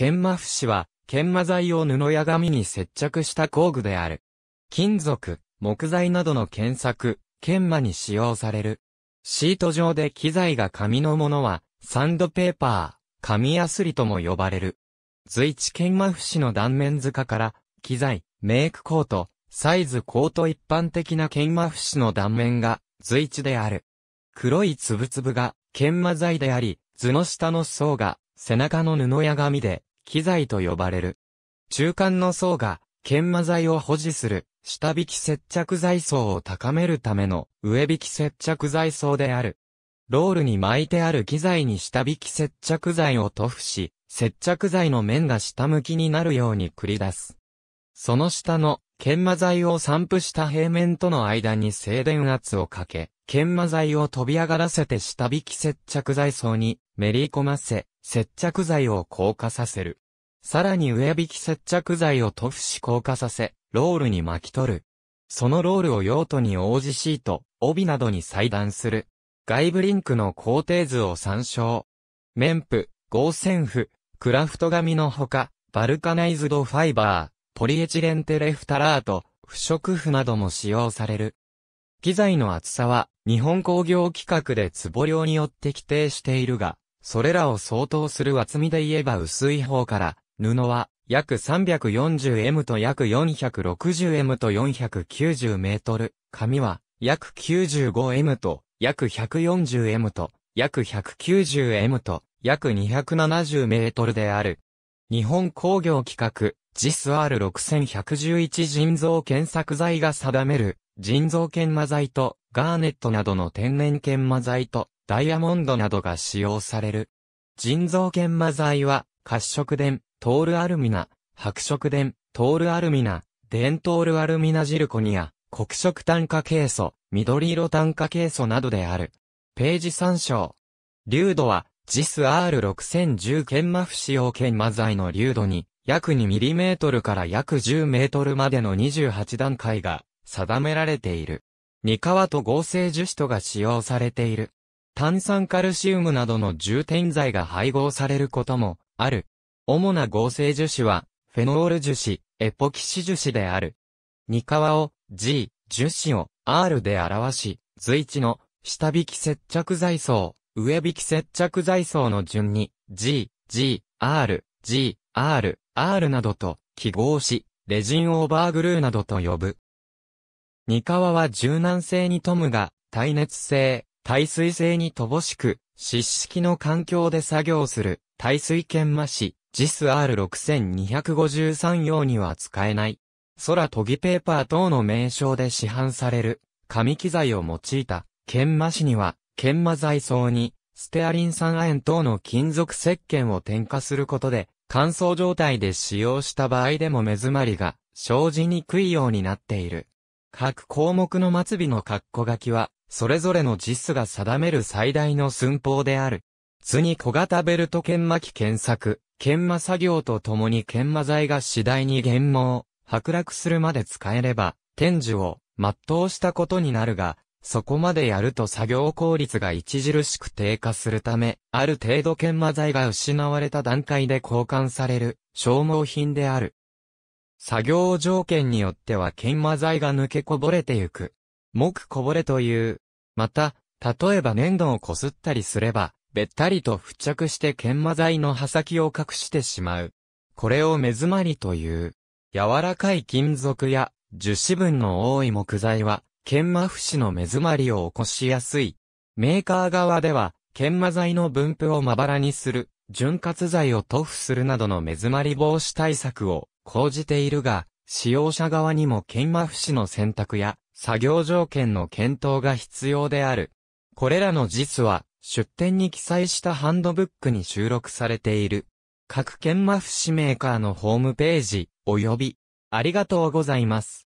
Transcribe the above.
研磨節は、研磨剤を布や紙に接着した工具である。金属、木材などの検索、研磨に使用される。シート上で機材が紙のものは、サンドペーパー、紙やすりとも呼ばれる。随地研磨節の断面塚から、機材、メイクコート、サイズコート一般的な研磨節の断面が、随地である。黒いつぶつぶが、研磨剤であり、図の下の層が、背中の布や紙で、機材と呼ばれる。中間の層が、研磨剤を保持する、下引き接着剤層を高めるための、上引き接着剤層である。ロールに巻いてある機材に下引き接着剤を塗布し、接着剤の面が下向きになるように繰り出す。その下の、研磨剤を散布した平面との間に静電圧をかけ、研磨剤を飛び上がらせて下引き接着剤層にめり込ませ、接着剤を硬化させる。さらに上引き接着剤を塗布し硬化させ、ロールに巻き取る。そのロールを用途に応じシート、帯などに裁断する。外部リンクの工程図を参照。綿布、合成布、クラフト紙のほか、バルカナイズドファイバー、ポリエチレンテレフタラート、不織布なども使用される。機材の厚さは、日本工業規格で壺量によって規定しているが、それらを相当する厚みで言えば薄い方から、布は約 340m と約 460m と 490m、紙は約 95m と約 140m と約 190m と約 270m である。日本工業企画、JISR6111 人造検索剤が定める、人造研磨剤と、ガーネットなどの天然研磨剤と、ダイヤモンドなどが使用される。人造研磨剤は、褐色電、トールアルミナ、白色電、トールアルミナ、デントールアルミナジルコニア、黒色炭化ケイ素、緑色炭化ケイ素などである。ページ参照。流度は、ジス R6010 研磨不使用研磨剤の流度に、約 2mm から約 10m までの28段階が定められている。ニカワと合成樹脂とが使用されている。炭酸カルシウムなどの重点剤が配合されることもある。主な合成樹脂は、フェノール樹脂、エポキシ樹脂である。ニカワを G、樹脂を R で表し、随一の下引き接着剤層、上引き接着剤層の順に G、G、R、G、R、R などと記号し、レジンオーバーグルーなどと呼ぶ。ニカワは柔軟性に富むが、耐熱性、耐水性に乏しく、湿式の環境で作業する、耐水研磨紙、JISR6253 用には使えない。空研ぎペーパー等の名称で市販される、紙機材を用いた、研磨紙には、研磨材層に、ステアリン酸亜鉛等の金属石鹸を添加することで、乾燥状態で使用した場合でも目詰まりが生じにくいようになっている。各項目の末尾の括弧書きは、それぞれの実数が定める最大の寸法である。図に小型ベルト研磨機検索、研磨作業とともに研磨剤が次第に減毛、剥落するまで使えれば、天寿を全うしたことになるが、そこまでやると作業効率が著しく低下するため、ある程度研磨剤が失われた段階で交換される消耗品である。作業条件によっては研磨剤が抜けこぼれてゆく木こぼれという。また、例えば粘土をこすったりすれば、べったりと付着して研磨剤の刃先を隠してしまう。これを目詰まりという。柔らかい金属や樹脂分の多い木材は、研磨不死の目詰まりを起こしやすい。メーカー側では、研磨剤の分布をまばらにする、潤滑剤を塗布するなどの目詰まり防止対策を講じているが、使用者側にも研磨不死の選択や作業条件の検討が必要である。これらの実は、出展に記載したハンドブックに収録されている。各研磨節メーカーのホームページ、及び、ありがとうございます。